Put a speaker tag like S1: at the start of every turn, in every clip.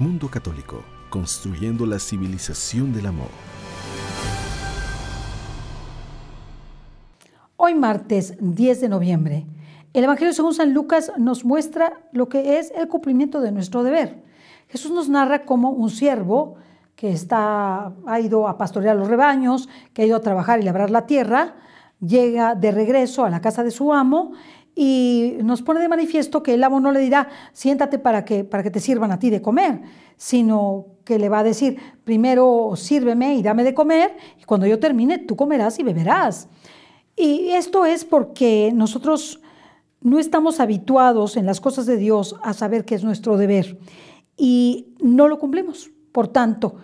S1: Mundo Católico, construyendo la civilización del amor. Hoy martes 10 de noviembre, el Evangelio según San Lucas nos muestra lo que es el cumplimiento de nuestro deber. Jesús nos narra cómo un siervo que está, ha ido a pastorear los rebaños, que ha ido a trabajar y labrar la tierra, llega de regreso a la casa de su amo y nos pone de manifiesto que el amo no le dirá, siéntate para que, para que te sirvan a ti de comer, sino que le va a decir, primero sírveme y dame de comer, y cuando yo termine tú comerás y beberás. Y esto es porque nosotros no estamos habituados en las cosas de Dios a saber que es nuestro deber y no lo cumplimos. Por tanto,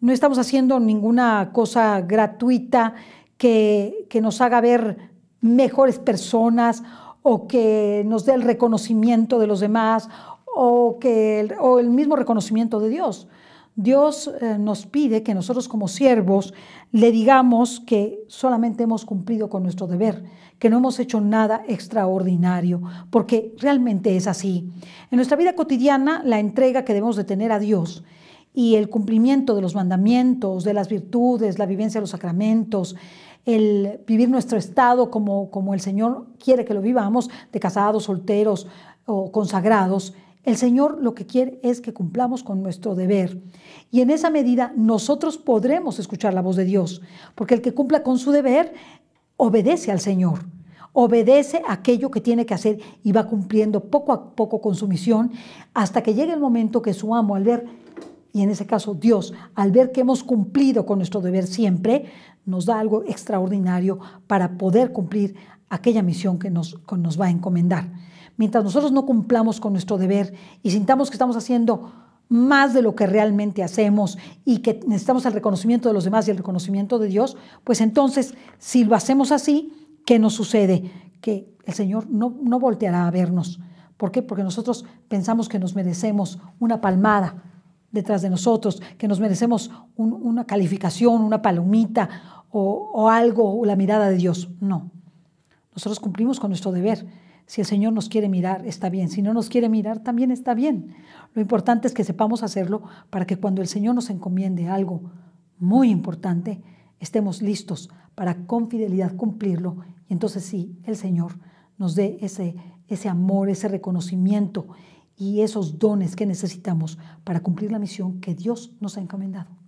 S1: no estamos haciendo ninguna cosa gratuita que, que nos haga ver mejores personas o que nos dé el reconocimiento de los demás o, que el, mismo reconocimiento de Dios. Dios eh, nos pide que nosotros como siervos le digamos que solamente hemos cumplido con nuestro deber, que no hemos hecho nada extraordinario, porque realmente es así. En nuestra vida cotidiana, la entrega que debemos de tener a Dios y el cumplimiento de los mandamientos, de las virtudes, la vivencia de los sacramentos, el vivir nuestro estado como, como el Señor quiere que lo vivamos, de casados, solteros o consagrados, el Señor lo que quiere es que cumplamos con nuestro deber. Y en esa medida nosotros podremos escuchar la voz de Dios, porque el que cumpla con su deber obedece al Señor, obedece aquello que tiene que hacer y va cumpliendo poco a poco con su misión hasta que llegue el momento que su amo al ver, y en ese caso Dios, al ver que hemos cumplido con nuestro deber siempre, nos da algo extraordinario para poder cumplir aquella misión que nos, nos va a encomendar. Mientras nosotros no cumplamos con nuestro deber y sintamos que estamos haciendo más de lo que realmente hacemos y que necesitamos el reconocimiento de los demás y el reconocimiento de Dios, pues entonces, si lo hacemos así, ¿qué nos sucede? Que el Señor no, no volteará a vernos. ¿Por qué? Porque nosotros pensamos que nos merecemos una palmada, detrás de nosotros, que nos merecemos una calificación, una palomita o, algo, o la mirada de Dios. No. Nosotros cumplimos con nuestro deber. Si el Señor nos quiere mirar, está bien. Si no nos quiere mirar, también está bien. Lo importante es que sepamos hacerlo para que cuando el Señor nos encomiende algo muy importante, estemos listos para con fidelidad cumplirlo. Y entonces sí, el Señor nos dé ese, ese amor, ese reconocimiento y esos dones que necesitamos para cumplir la misión que Dios nos ha encomendado.